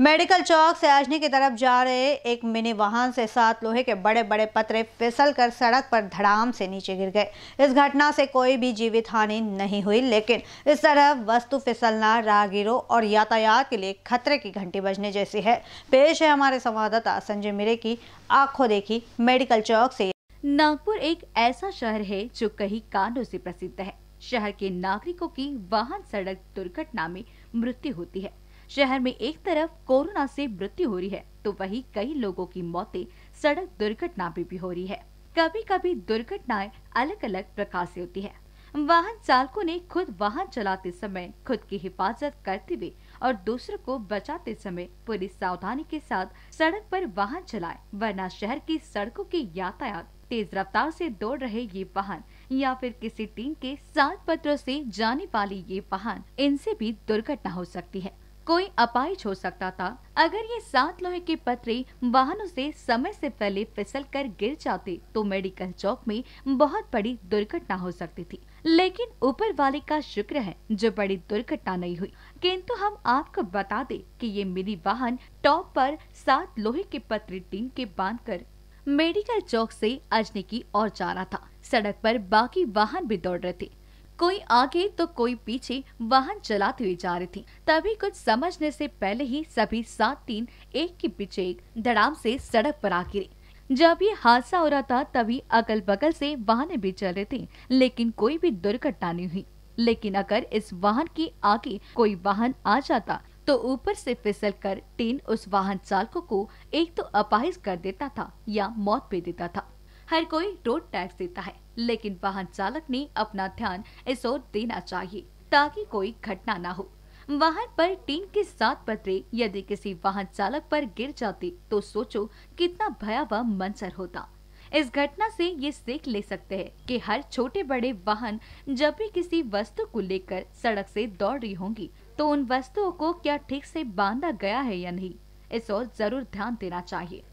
medical चौक से अजनी की तरफ जा रहे एक मिनी वाहन से सात लोहे के बड़े बड़े पतरे फिसल कर सड़क पर धड़ाम से नीचे गिर गए इस घटना से कोई भी जीवित हानि नहीं हुई लेकिन इस तरह वस्तु फिसलना राहगीरों और यातायात के लिए खतरे की घंटी बजने जैसी है पेश है हमारे संवाददाता संजय मिरे की आंखों देखी मेडिकल चौक से नागपुर एक ऐसा शहर है जो कहीं कांडो से प्रसिद्ध है शहर के नागरिकों की वाहन सड़क दुर्घटना में मृत्यु होती है शहर में एक तरफ कोरोना से मृत्यु हो रही है तो वहीं कई लोगों की मौतें सड़क दुर्घटना में भी हो रही है कभी कभी दुर्घटनाएं अलग अलग प्रकार से होती है वाहन चालकों ने खुद वाहन चलाते समय खुद की हिफाजत करते हुए और दूसरों को बचाते समय पूरी सावधानी के साथ सड़क पर वाहन चलाएं वरना शहर की सड़कों के यातायात तेज रफ्तार से दौड़ रहे ये वाहन या फिर किसी टीम के सात पत्रों से जाने वाली ये वाहन इनसे भी दुर्घटना हो सकती है कोई अपाइज हो सकता था अगर ये सात लोहे के पत्री वाहनों से समय से पहले फिसल कर गिर जाते तो मेडिकल चौक में बहुत बड़ी दुर्घटना हो सकती थी लेकिन ऊपर वाले का शुक्र है जो बड़ी दुर्घटना नहीं हुई किंतु हम आपको बता दे कि ये मिनी वाहन टॉप पर सात लोहे के पतरे टीम के बांध कर मेडिकल चौक से अजनी की ओर जा रहा था सड़क पर बाकी वाहन भी दौड़ रहे थे कोई आगे तो कोई पीछे वाहन चलाते हुए जा रही थी तभी कुछ समझने से पहले ही सभी सात तीन एक के पीछे एक धड़ाम से सड़क पर आ गिरे जब ये हादसा हो रहा था तभी अगल बगल से वाहन भी चल रहे थे लेकिन कोई भी दुर्घटना नहीं हुई लेकिन अगर इस वाहन के आगे कोई वाहन आ जाता तो ऊपर से फिसल कर टीन उस वाहन चालकों को एक तो अपाहिज कर देता था या मौत पे देता था हर कोई रोड टैक्स देता है लेकिन वाहन चालक ने अपना ध्यान इस ओर देना चाहिए ताकि कोई घटना न हो वाहन पर टीन के साथ पत्रे यदि किसी वाहन चालक पर गिर जाते तो सोचो कितना भयावह मंजर होता इस घटना से ये सीख ले सकते हैं कि हर छोटे बड़े वाहन जब भी किसी वस्तु को लेकर सड़क से दौड़ रही होंगी तो उन वस्तुओं को क्या ठीक से बांधा गया है या नहीं इस और जरूर ध्यान देना चाहिए